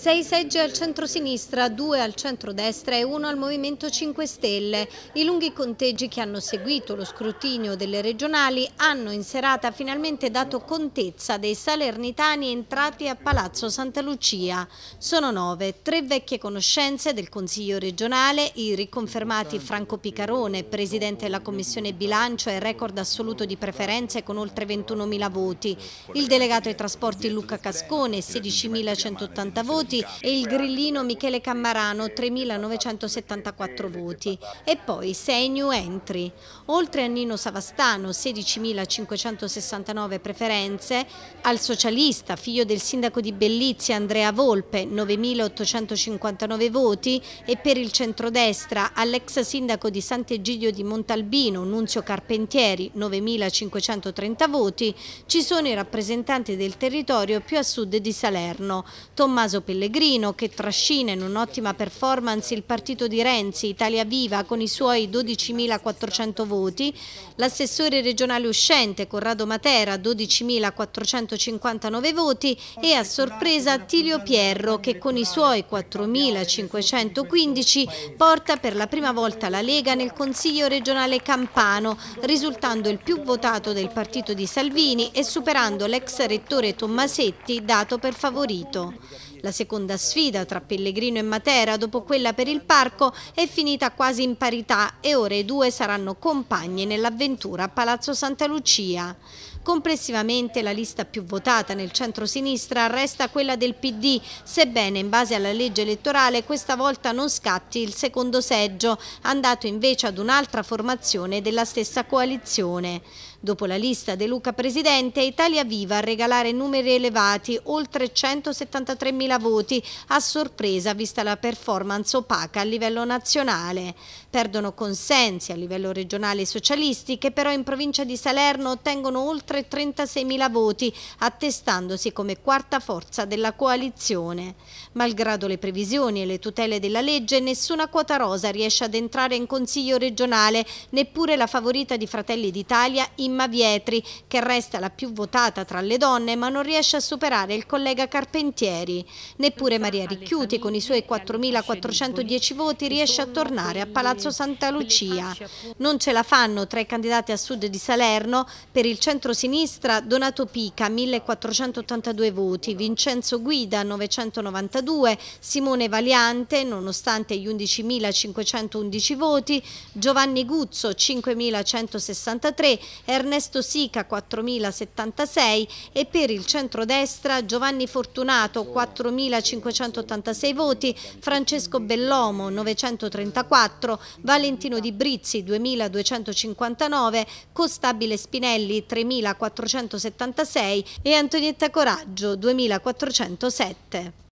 Sei seggi al centro-sinistra, due al centro-destra e uno al Movimento 5 Stelle. I lunghi conteggi che hanno seguito lo scrutinio delle regionali hanno in serata finalmente dato contezza dei salernitani entrati a Palazzo Santa Lucia. Sono nove, tre vecchie conoscenze del Consiglio regionale, i riconfermati Franco Picarone, presidente della Commissione Bilancio e record assoluto di preferenze con oltre 21.000 voti, il delegato ai trasporti Luca Cascone, 16.180 voti, voti e il grillino Michele Cammarano 3.974 voti e poi 6 new entry. Oltre a Nino Savastano 16.569 preferenze, al socialista figlio del sindaco di Bellizia Andrea Volpe 9.859 voti e per il centrodestra all'ex sindaco di Sant'Egidio di Montalbino Nunzio Carpentieri 9.530 voti ci sono i rappresentanti del territorio più a sud di Salerno Tommaso Pellegrini Pellegrino che trascina in un'ottima performance il partito di Renzi, Italia Viva, con i suoi 12.400 voti, l'assessore regionale uscente Corrado Matera 12.459 voti e a sorpresa Tilio Pierro che con i suoi 4.515 porta per la prima volta la Lega nel Consiglio regionale campano, risultando il più votato del partito di Salvini e superando l'ex rettore Tommasetti dato per favorito. La seconda sfida tra Pellegrino e Matera, dopo quella per il parco, è finita quasi in parità e ora i due saranno compagni nell'avventura a Palazzo Santa Lucia. Complessivamente la lista più votata nel centro-sinistra resta quella del PD, sebbene in base alla legge elettorale questa volta non scatti il secondo seggio, andato invece ad un'altra formazione della stessa coalizione. Dopo la lista De Luca Presidente, Italia Viva a regalare numeri elevati, oltre 173.000 voti, a sorpresa vista la performance opaca a livello nazionale. Perdono consensi a livello regionale i socialisti che però in provincia di Salerno ottengono oltre oltre 36.000 voti, attestandosi come quarta forza della coalizione. Malgrado le previsioni e le tutele della legge, nessuna quota rosa riesce ad entrare in Consiglio regionale, neppure la favorita di Fratelli d'Italia, Imma Vietri, che resta la più votata tra le donne ma non riesce a superare il collega Carpentieri. Neppure Maria Ricchiuti, con i suoi 4.410 voti, riesce a tornare a Palazzo Santa Lucia. Non ce la fanno tra i candidati a sud di Salerno per il centro-sinistro sinistra Donato Pica 1482 voti, Vincenzo Guida 992, Simone Valiante nonostante gli 11.511 voti, Giovanni Guzzo 5.163, Ernesto Sica 4.076 e per il centrodestra Giovanni Fortunato 4.586 voti, Francesco Bellomo 934, Valentino Di Brizzi 2.259, Costabile Spinelli 3.000 2476 e Antonietta Coraggio 2407.